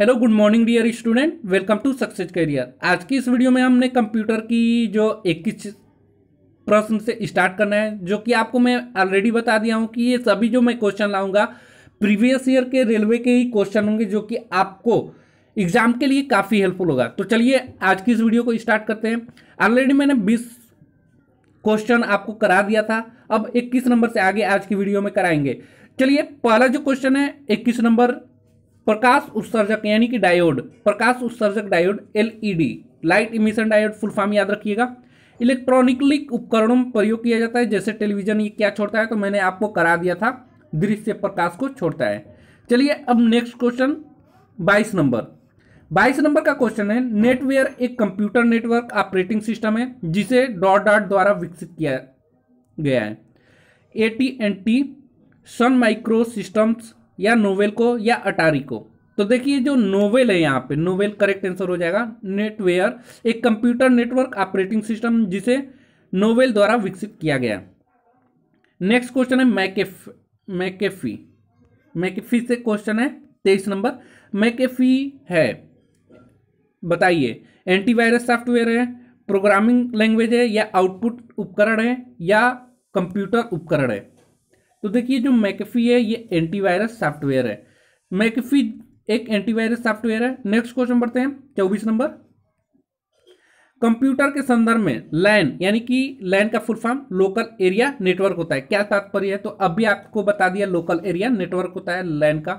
hello good morning dear student welcome to success career आज की इस वीडियो में हमने कंप्यूटर की जो इक्कीस प्रश्न से स्टार्ट करना है जो कि आपको मैं ऑलरेडी बता दिया हूँ कि ये सभी जो मैं क्वेश्चन लाऊंगा प्रीवियस ईयर के रेलवे के ही क्वेश्चन होंगे जो कि आपको एग्जाम के लिए काफ़ी हेल्पफुल होगा तो चलिए आज की इस वीडियो को स्टार्ट करते हैं ऑलरेडी मैंने बीस क्वेश्चन आपको करा दिया था अब इक्कीस नंबर से आगे आज की वीडियो में कराएंगे चलिए पहला जो क्वेश्चन है इक्कीस नंबर प्रकाश उत्सर्जक यानी कि डायोड प्रकाश उत्सर्जक diode LED light emission diode full form याद रखिएगा इलेक्ट्रॉनिकली उपकरणों में प्रयोग किया जाता है जैसे टेलीविजन ये क्या छोड़ता है तो मैंने आपको करा दिया था दृश्य प्रकाश को छोड़ता है चलिए अब नेक्स्ट क्वेश्चन बाईस नंबर बाईस नंबर का क्वेश्चन है नेटवेयर एक कंप्यूटर नेटवर्क ऑपरेटिंग सिस्टम है जिसे डॉट डॉट द्वारा विकसित किया गया है A T and T Sun microsystems या नोवेल को या अटारी को तो देखिए जो नोवेल है यहाँ पे नोवेल करेक्ट आंसर हो जाएगा नेटवेयर एक कंप्यूटर नेटवर्क ऑपरेटिंग सिस्टम जिसे नोवेल द्वारा विकसित किया गया नेक्स्ट क्वेश्चन है मैकेफ मैकेफी मैकेफी से क्वेश्चन है तेईस नंबर मैकेफी है बताइए एंटीवायरस सॉफ्टवेयर है प्रोग्रामिंग लैंग्वेज है या आउटपुट उपकरण है या कंप्यूटर उपकरण है तो देखिए जो मैकफी है ये एंटीवायरस सॉफ्टवेयर है मैकफी एक एंटीवायरस सॉफ्टवेयर है नेक्स्ट क्वेश्चन पढ़ते हैं चौबीस नंबर कंप्यूटर के संदर्भ में लैन यानी कि लैन का full form local area network होता है क्या तात्पर्य है तो अभी आपको बता दिया लोकल एरिया नेटवर्क होता है लैन का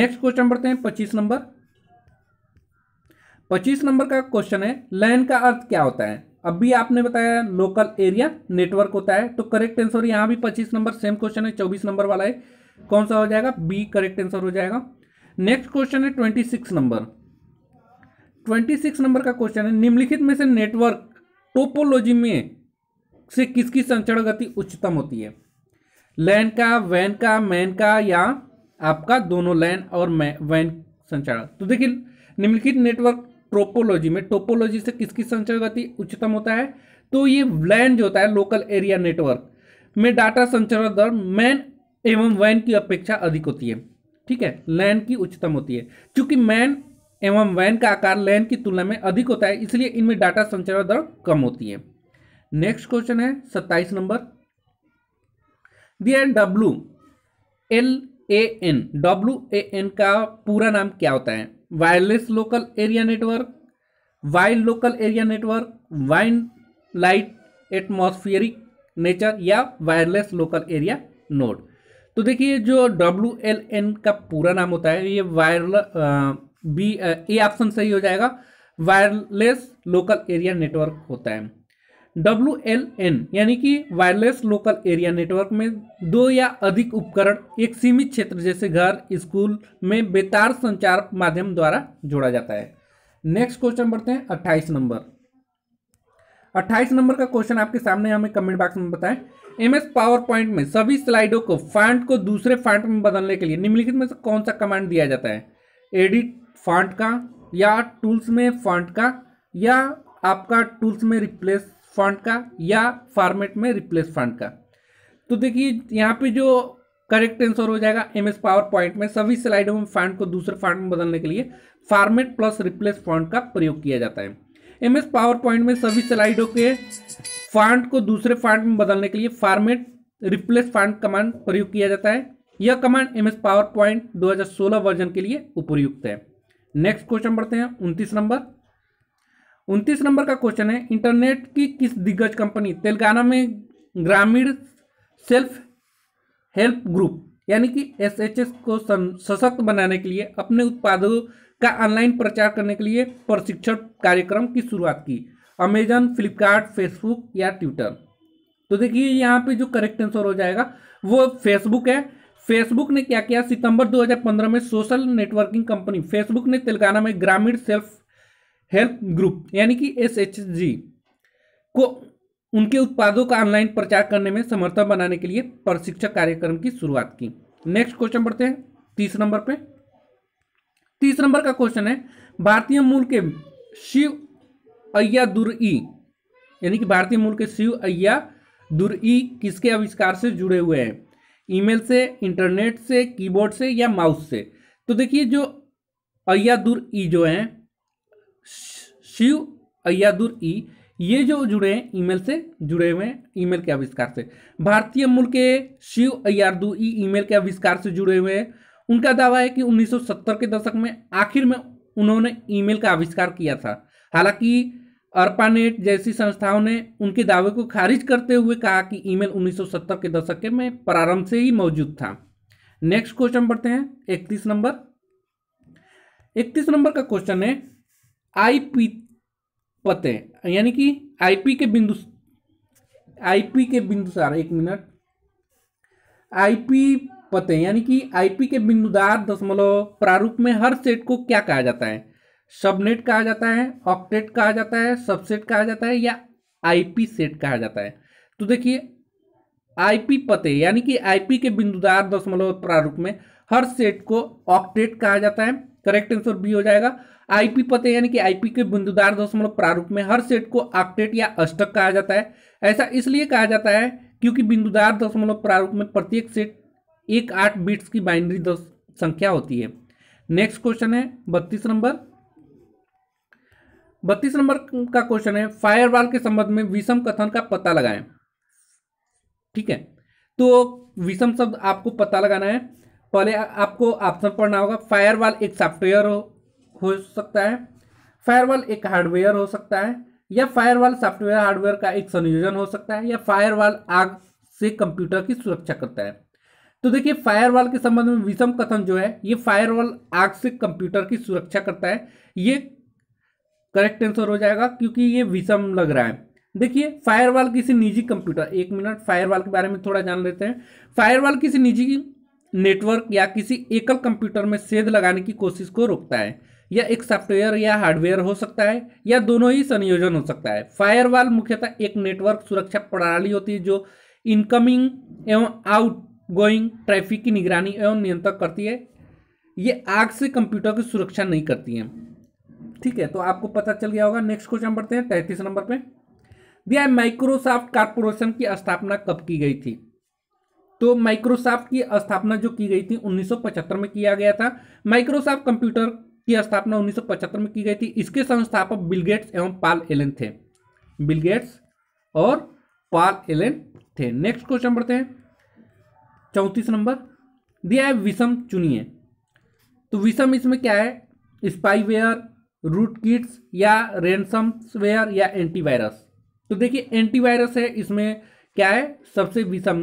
नेक्स्ट क्वेश्चन पढ़ते हैं पच्चीस नंबर पच्चीस नंबर का क्वेश्चन है लैन का अर्थ क्या होता है अब भी आपने बताया लोकल एरिया नेटवर्क होता है तो करेक्ट आंसर यहाँ भी पच्चीस नंबर सेम क्वेश्चन है चौबीस नंबर वाला है कौन सा हो जाएगा बी करेक्ट आंसर हो जाएगा नेक्स्ट क्वेश्चन है twenty six number twenty six number का क्वेश्चन है निम्नलिखित में से नेटवर्क टोपोलॉजी में से किसकी संचरण गति उच्चतम होती है लैन का वैन का मैन का या आपका दोनों लैन और वैन संचरण तो देखिए निम्नलिखित नेटवर्क ट्रोपोलॉजी में टोपोलॉजी से किसकी संचार गति उच्चतम होता है तो ये लैंड जो होता है लोकल एरिया नेटवर्क में डाटा संचरण दर मैन एवं वैन की अपेक्षा अधिक होती है ठीक है लैन की उच्चतम होती है क्योंकि मैन एवं वैन का आकार लैन की तुलना में अधिक होता है इसलिए इनमें डाटा संचरण दर कम होती है नेक्स्ट क्वेश्चन है सत्ताईस number N W L A N W A N का पूरा नाम क्या होता है wireless local area network wild local area network wine light atmospheric nature या वायरलेस लोकल एरिया नोड तो देखिए जो डब्ल्यू एल एन का पूरा नाम होता है ये वायरल बी ए ऑप्शन सही हो जाएगा वायरलेस लोकल एरिया नेटवर्क होता है डब्ल्यू एल एन यानी कि वायरलेस लोकल एरिया नेटवर्क में दो या अधिक उपकरण एक सीमित क्षेत्र जैसे घर स्कूल में बेतार संचार माध्यम द्वारा जोड़ा जाता है नेक्स्ट क्वेश्चन बढ़ते हैं अट्ठाईस नंबर अट्ठाईस नंबर का क्वेश्चन आपके सामने हमें कमेंट बॉक्स में बताएं एमएस पावर पॉइंट में सभी स्लाइडों को फांट को दूसरे फांट में बदलने के लिए निम्नलिखित में से कौन सा कमांड दिया जाता है एडिट फांट का या टूल्स में फांट का या आपका टूल्स में रिप्लेस फंड का या फॉर्मेट में रिप्लेस फंड का तो देखिए यहाँ पे जो करेक्ट आंसर हो जाएगा एम एस पावर पॉइंट में सभी स्लाइडों में फंड को दूसरे फंड में बदलने के लिए फॉर्मेट प्लस रिप्लेस फंड का प्रयोग किया जाता है एम एस पावर पॉइंट में सभी स्लाइडों के फंड को दूसरे फंड में बदलने के लिए फॉर्मेट रिप्लेस फंड कमांड प्रयोग किया जाता है यह command M S PowerPoint दो वर्जन के लिए उपयुक्त है नेक्स्ट क्वेश्चन बढ़ते हैं उनतीस नंबर उनतीस नंबर का क्वेश्चन है इंटरनेट की किस दिग्गज कंपनी तेलंगाना में ग्रामीण सेल्फ हेल्प ग्रुप यानी कि एसएचएस को सशक्त बनाने के लिए अपने उत्पादों का ऑनलाइन प्रचार करने के लिए प्रशिक्षण कार्यक्रम की शुरुआत की अमेजन फ्लिपकार्ट फेसबुक या ट्विटर तो देखिए यहाँ पे जो करेक्ट आंसर हो जाएगा वो फेसबुक है फेसबुक ने क्या किया सितंबर 2015 में सोशल नेटवर्किंग कंपनी फेसबुक ने तेलंगाना में ग्रामीण सेल्फ हेल्प ग्रुप यानी कि एस एच जी को उनके उत्पादों का ऑनलाइन प्रचार करने में समर्थन बनाने के लिए प्रशिक्षक कार्यक्रम की शुरुआत की नेक्स्ट क्वेश्चन पढ़ते हैं तीस नंबर पे तीस नंबर का क्वेश्चन है भारतीय मूल के शिव अय्यादुरई यानी कि भारतीय मूल के शिव अय्यादुरई किसके आविष्कार से जुड़े हुए हैं ईमेल से इंटरनेट से कीबोर्ड से या माउस से तो देखिए जो अय्यादुरई जो हैं शिव अयादुर ई ये जो जुड़े हैं ईमेल से जुड़े हुए हैं ईमेल के आविष्कार से भारतीय मूल के शिव अयादुर ई ईमेल के आविष्कार से जुड़े हुए हैं उनका दावा है कि 1970 के दशक में आखिर में उन्होंने ईमेल का आविष्कार किया था हालांकि अर्पानेट जैसी संस्थाओं ने उनके दावे को खारिज करते हुए कहा कि ईमेल 1970 के दशक के में प्रारंभ से ही मौजूद था नेक्स्ट क्वेश्चन पढ़ते हैं इकतीस नंबर इकतीस नंबर का क्वेश्चन है आईपी पते यानी कि आईपी के बिंदु आईपी के बिंदुसार एक मिनट आईपी पते यानी कि आईपी के बिंदुदार दशमलव प्रारूप में हर सेट को क्या कहा जाता है सबनेट कहा जाता है ऑक्टेट कहा जाता है सबसेट कहा जाता है या आईपी सेट कहा जाता है तो देखिए आईपी पते यानी कि आईपी के बिंदुदार दशमलव प्रारूप में हर सेट को ऑक्टेट कहा जाता है करेक्ट आंसर बी हो जाएगा आईपी पते यानी कि आईपी के बिंदुदार दशमलव प्रारूप में हर सेट को ऑक्टेट या अष्टक कहा जाता है ऐसा इसलिए कहा जाता है क्योंकि बिंदुदार दशमलव प्रारूप में प्रत्येक सेट एक आठ बिट्स की बाइनरी संख्या होती है नेक्स्ट क्वेश्चन है बत्तीस नंबर बत्तीस नंबर का क्वेश्चन है फायरवॉल के संबंध में विषम कथन का पता लगाएं ठीक है तो विषम शब्द आपको पता लगाना है पहले आपको ऑप्शन पढ़ना होगा फायरवॉल एक सॉफ्टवेयर हो, हो सकता है फायरवॉल एक हार्डवेयर हो सकता है या फायरवॉल सॉफ्टवेयर हार्डवेयर का एक संयोजन हो सकता है या फायरवॉल आग से कंप्यूटर की सुरक्षा करता है तो देखिए फायरवॉल के संबंध में विषम कथन जो है ये फायरवॉल आग से कंप्यूटर की सुरक्षा करता है ये करेक्ट आंसर हो जाएगा क्योंकि ये विषम लग रहा है देखिए फायरवॉल किसी निजी कंप्यूटर एक मिनट फायरवॉल के बारे में थोड़ा जान लेते हैं फायरवॉल किसी निजी नेटवर्क या किसी एकल कंप्यूटर में सेध लगाने की कोशिश को रोकता है या एक सॉफ्टवेयर या हार्डवेयर हो सकता है या दोनों ही संयोजन हो सकता है फायरवॉल मुख्यतः एक नेटवर्क सुरक्षा प्रणाली होती है जो इनकमिंग एवं गोइंग ट्रैफिक की निगरानी एवं नियंत्रण करती है ये आग से कंप्यूटर की सुरक्षा नहीं करती है ठीक है तो आपको पता चल गया होगा नेक्स्ट क्वेश्चन बढ़ते हैं तैंतीस नंबर पर भैया माइक्रोसॉफ्ट कॉरपोरेशन की स्थापना कब की गई थी तो माइक्रोसॉफ्ट की स्थापना जो की गई थी 1975 में किया गया था माइक्रोसॉफ्ट कंप्यूटर की स्थापना 1975 में की गई थी इसके संस्थापक बिलगेट्स एवं पाल एलन थे बिलगेट्स और पाल एलन थे नेक्स्ट क्वेश्चन बढ़ते हैं चौंतीस नंबर दिया है विषम चुनिए तो विषम इसमें क्या है स्पाईवेयर रूट किट्स या रेनसम्सवेयर या एंटीवायरस तो देखिए एंटीवायरस है इसमें क्या है सबसे विषम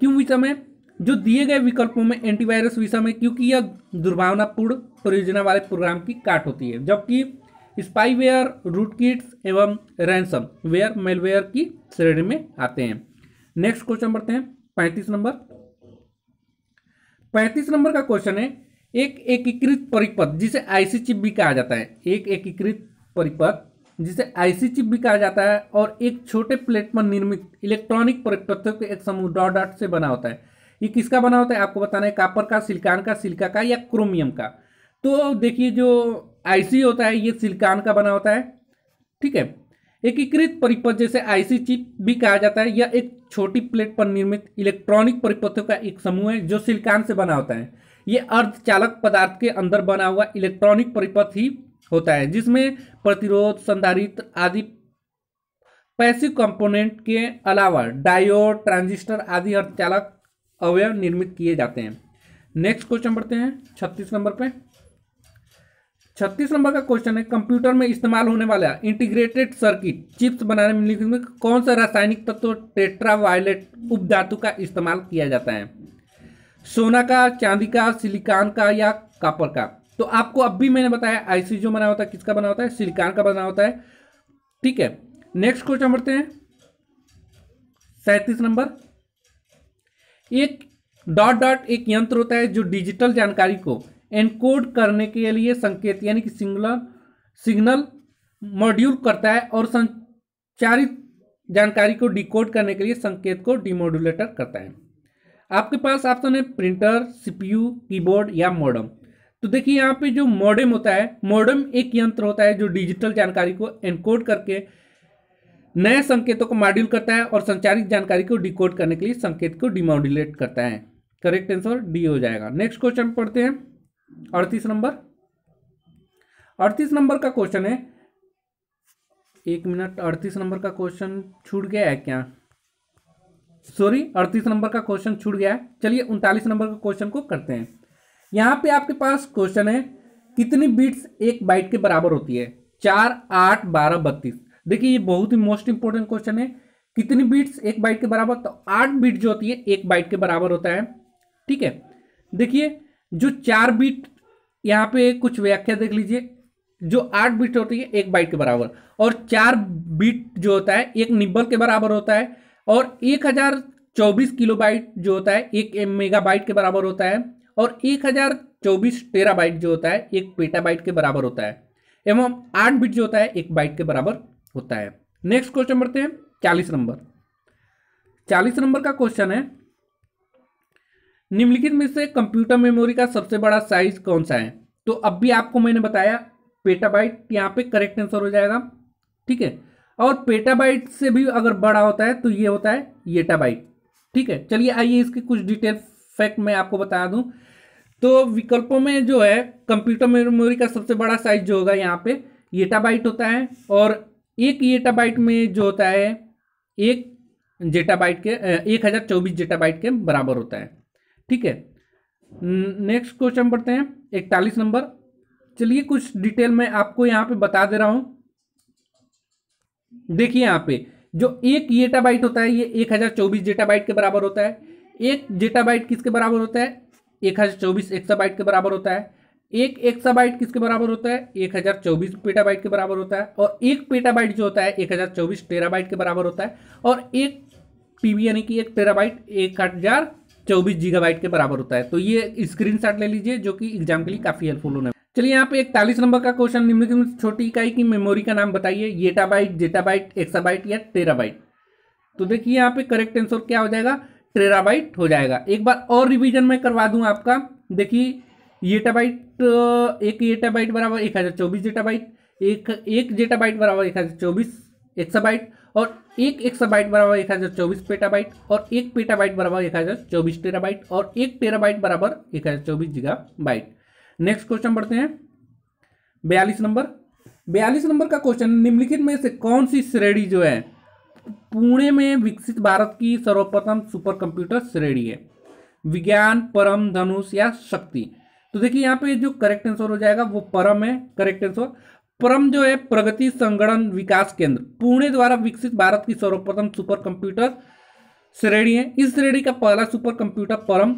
क्यों विषम है जो दिए गए विकल्पों में एंटीवायरस विषम है क्योंकि यह दुर्भावनापूर्ण परियोजना वाले प्रोग्राम की काट होती है जबकि स्पाईवेयर रूटकिट्स एवं रैंसम वेयर मेलवेयर की श्रेणी में आते हैं नेक्स्ट क्वेश्चन बढ़ते हैं पैंतीस नंबर पैंतीस नंबर का क्वेश्चन है एक एकीकृत परिपथ जिसे आईसी चिप भी कहा जाता है एक एकीकृत परिपथ जिसे आईसी चिप भी कहा जाता है और एक छोटे प्लेट पर निर्मित इलेक्ट्रॉनिक परिपत्रों के एक समूह डॉट डॉट से बना होता है ये किसका बना होता है आपको बताना है कापर का सिल्कान का सिल्का का या क्रोमियम का तो देखिए जो आईसी होता है ये सिलिकान का बना होता है ठीक है एकीकृत परिपथ जैसे आईसी चिप भी कहा जाता है यह एक छोटी प्लेट पर निर्मित इलेक्ट्रॉनिक परिपथ का एक समूह है जो सिलिकान से बना होता है ये अर्धचालक पदार्थ के अंदर बना हुआ इलेक्ट्रॉनिक परिपथ ही होता है जिसमें प्रतिरोध संधारित आदि पैसिव कंपोनेंट के अलावा डायोड ट्रांजिस्टर आदि अर्धचालक अवयव निर्मित किए जाते हैं नेक्स्ट क्वेश्चन पढ़ते हैं छत्तीस नंबर पे छत्तीस नंबर का क्वेश्चन है कंप्यूटर में इस्तेमाल होने वाला इंटीग्रेटेड सर्किट चिप्स बनाने में लिखने में कौन सा रासायनिक तत्व टेट्रा वायलेट उपधातु का इस्तेमाल किया जाता है सोना का चांदी का सिलिकॉन का या कापर का तो आपको अब भी मैंने बताया आईसी जो बना होता है किसका बना होता है सिलिकॉन का बना होता है ठीक है नेक्स्ट क्वेश्चन बढ़ते हैं सैतीस नंबर एक डॉट डॉट एक यंत्र होता है जो डिजिटल जानकारी को एनकोड करने के लिए संकेत यानी कि सिग्नल सिग्नल मॉड्यूल करता है और संचारित जानकारी को डिकोड करने के लिए संकेत को डिमोडुलेटर करता है आपके पास ऑप्शन है प्रिंटर सीपीयू कीबोर्ड या मॉडम तो देखिए यहाँ पे जो मॉडेम होता है मॉडेम एक यंत्र होता है जो डिजिटल जानकारी को एनकोड करके नए संकेतों को मॉड्यूल करता है और संचारित जानकारी को डिकोड करने के लिए संकेत को डिमोडुलेट करता है करेक्ट आंसर डी हो जाएगा नेक्स्ट क्वेश्चन पढ़ते हैं अड़तीस नंबर अड़तीस नंबर का क्वेश्चन है एक मिनट अड़तीस नंबर का क्वेश्चन छूट गया है क्या सॉरी अड़तीस नंबर का क्वेश्चन छूट गया है चलिए उनतालीस नंबर का क्वेश्चन को करते हैं यहाँ पे आपके पास क्वेश्चन है कितनी बिट्स एक बाइट के बराबर होती है चार आठ बारह बत्तीस देखिए ये बहुत ही मोस्ट इंपॉर्टेंट क्वेश्चन है कितनी बिट्स एक बाइट के बराबर तो आठ बिट जो होती है एक बाइट के बराबर होता है ठीक है देखिए जो चार बिट यहाँ पे कुछ व्याख्या देख लीजिए जो आठ बिट होती है एक बाइट के बराबर और चार बिट जो होता है एक निब्बल के बराबर होता है और एक हजार चौबीस किलो बाइट जो होता है एक मेगा बाइट के बराबर होता है और एक हजार चौबीस टेराबाइट जो होता है एक पेटाबाइट के बराबर होता है एवं आठ बिट जो होता है एक बाइट के बराबर होता है नेक्स्ट क्वेश्चन बढ़ते हैं चालीस नंबर चालीस नंबर का क्वेश्चन है निम्नलिखित में से कंप्यूटर मेमोरी का सबसे बड़ा साइज कौन सा है तो अब भी आपको मैंने बताया पेटाबाइट यहाँ पे करेक्ट आंसर हो जाएगा ठीक है और पेटाबाइट से भी अगर बड़ा होता है तो ये होता है येटाबाइट ठीक है चलिए आइए इसके कुछ डिटेल फैक्ट मैं आपको बता दूं तो विकल्पों में जो है कंप्यूटर मेमोरी का सबसे बड़ा साइज जो होगा यहाँ पे बाइट होता है और एक बाइट में जो होता है एक जेटाबाइट के एक हज़ार चौबीस जेटाबाइट के बराबर होता है ठीक है नेक्स्ट क्वेश्चन पढ़ते हैं इकतालीस नंबर चलिए कुछ डिटेल में आपको यहाँ पे बता दे रहा हूँ देखिए यहाँ पे जो एक बाइट होता है ये एक हज़ार चौबीस जेटाबाइट के बराबर होता है एक जेटाबाइट किसके बराबर होता है एक हज़ार चौबीस एक्साबाइट के बराबर होता है एक एक्साबाइट किसके बराबर होता है एक हज़ार चौबीस पेटाबाइट के बराबर होता है और एक पेटाबाइट जो होता है एक हज़ार चौबीस टेराबाइट के बराबर होता है और एक पीबी यानी कि एक टेराबाइट एक हज़ार चौबीस जीगाबाइट के बराबर होता है तो ये स्क्रीनशॉट ले लीजिए जो कि एग्जाम के लिए काफ़ी हेल्पफुल होने चलिए यहाँ पे इकतालीस नंबर का क्वेश्चन निम्नलिखित छोटी इकाई की मेमोरी का नाम बताइए येटाबाइट जेटाबाइट एक्साबाइट या टेराबाइट तो देखिए यहाँ पे करेक्ट आंसर क्या हो जाएगा टेराबाइट हो जाएगा एक बार और रिवीजन मैं करवा दूँ आपका देखिए येटाबाइट एक येटाबाइट बराबर एक हज़ार चौबीस जेटाबाइट एक एक जेटाबाइट बराबर एक हज़ार चौबीस एक्साबाइट और एक एक्साबाइट बराबर एक हज़ार चौबीस पेटाबाइट और एक पेटाबाइट बराबर एक हज़ार चौबीस टेराबाइट और एक टेराबाइट बराबर एक हज़ार चौबीस जीगा बाइट नेक्स्ट क्वेश्चन बढ़ते हैं बयालीस नंबर बयालीस नंबर का क्वेश्चन निम्नलिखित में से कौन सी श्रेणी जो है पुणे में विकसित भारत की सर्वप्रथम सुपर कंप्यूटर श्रेणी है विज्ञान परम धनुष या शक्ति तो देखिए यहाँ पे जो करेक्ट आंसर हो जाएगा वो परम है करेक्ट आंसर परम जो है प्रगति संगठन विकास केंद्र पुणे द्वारा विकसित भारत की सर्वप्रथम सुपर कंप्यूटर श्रेणी है इस श्रेणी का पहला सुपर कंप्यूटर परम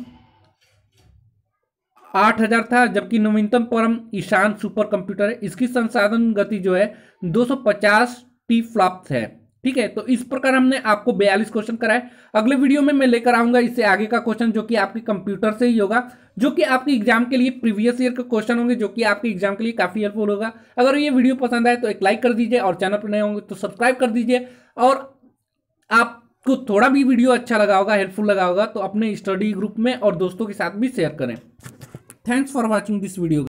8000 था जबकि नवीनतम परम ईशान सुपर कंप्यूटर है इसकी संसाधन गति जो है 250 टी फ्लॉप्स है ठीक है तो इस प्रकार हमने आपको बयालीस क्वेश्चन कराए अगले वीडियो में मैं लेकर आऊंगा इससे आगे का क्वेश्चन जो कि आपके कंप्यूटर से ही होगा जो कि आपके एग्जाम के लिए प्रीवियस ईयर के क्वेश्चन होंगे जो कि आपके एग्जाम के लिए काफी हेल्पफुल होगा अगर ये वीडियो पसंद आए तो एक लाइक कर दीजिए और चैनल पर नए होंगे तो सब्सक्राइब कर दीजिए और आपको थोड़ा भी वीडियो अच्छा लगा होगा हेल्पफुल लगा होगा तो अपने स्टडी ग्रुप में और दोस्तों के साथ भी शेयर करें thanks for watching this video